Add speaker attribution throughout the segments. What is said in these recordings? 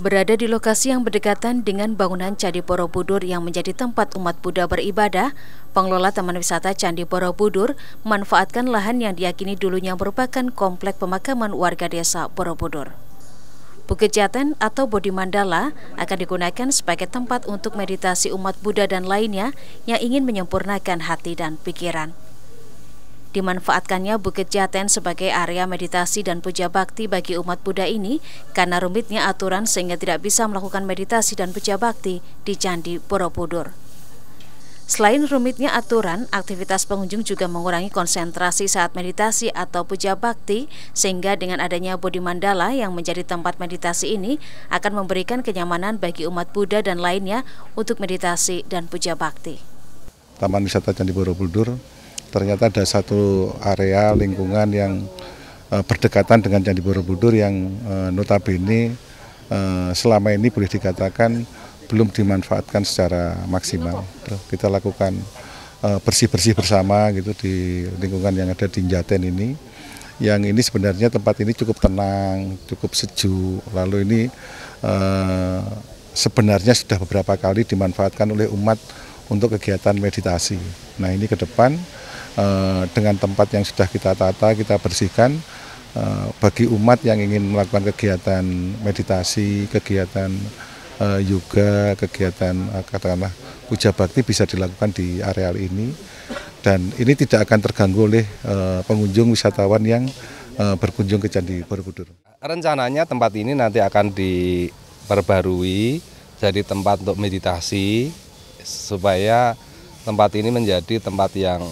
Speaker 1: Berada di lokasi yang berdekatan dengan bangunan Candi Borobudur yang menjadi tempat umat Buddha beribadah, pengelola Taman Wisata Candi Borobudur memanfaatkan lahan yang diyakini dulunya merupakan komplek pemakaman warga desa Borobudur. Bukit Jaten atau Bodi Mandala akan digunakan sebagai tempat untuk meditasi umat Buddha dan lainnya yang ingin menyempurnakan hati dan pikiran. Dimanfaatkannya Bukit Jaten sebagai area meditasi dan puja bakti bagi umat Buddha ini karena rumitnya aturan sehingga tidak bisa melakukan meditasi dan puja bakti di Candi Borobudur. Selain rumitnya aturan, aktivitas pengunjung juga mengurangi konsentrasi saat meditasi atau puja bakti, sehingga dengan adanya Bodi Mandala yang menjadi tempat meditasi ini akan memberikan kenyamanan bagi umat Buddha dan lainnya untuk meditasi dan puja bakti.
Speaker 2: Taman Wisata Candi Borobudur ternyata ada satu area lingkungan yang uh, berdekatan dengan Candi Borobudur yang uh, notabene uh, selama ini boleh dikatakan belum dimanfaatkan secara maksimal. Kita lakukan bersih-bersih bersama gitu di lingkungan yang ada di Jaten ini. Yang ini sebenarnya tempat ini cukup tenang, cukup sejuk. Lalu ini uh, sebenarnya sudah beberapa kali dimanfaatkan oleh umat untuk kegiatan meditasi. Nah ini ke depan Eh, dengan tempat yang sudah kita tata, kita bersihkan eh, bagi umat yang ingin melakukan kegiatan meditasi, kegiatan eh, yoga, kegiatan uh, katakanlah puja bakti bisa dilakukan di areal ini dan ini tidak akan terganggu oleh pengunjung wisatawan yang berkunjung ke Candi Borobudur.
Speaker 3: Rencananya tempat ini nanti akan diperbarui jadi tempat untuk meditasi supaya tempat ini menjadi tempat yang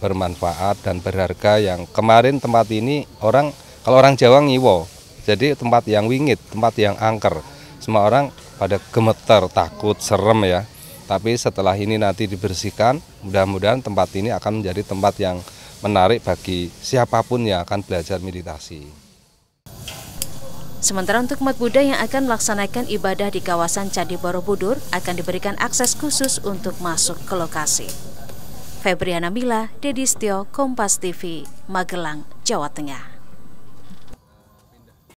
Speaker 3: bermanfaat dan berharga yang kemarin tempat ini orang kalau orang Jawa ngiwo jadi tempat yang wingit tempat yang angker semua orang pada gemeter takut serem ya tapi setelah ini nanti dibersihkan mudah-mudahan tempat ini akan menjadi tempat yang menarik bagi siapapun yang akan belajar meditasi.
Speaker 1: Sementara untuk umat Buddha yang akan melaksanakan ibadah di kawasan Candi Borobudur akan diberikan akses khusus untuk masuk ke lokasi. Febriana Mila, Dedis Tio, Kompas TV, Magelang, Jawa Tengah.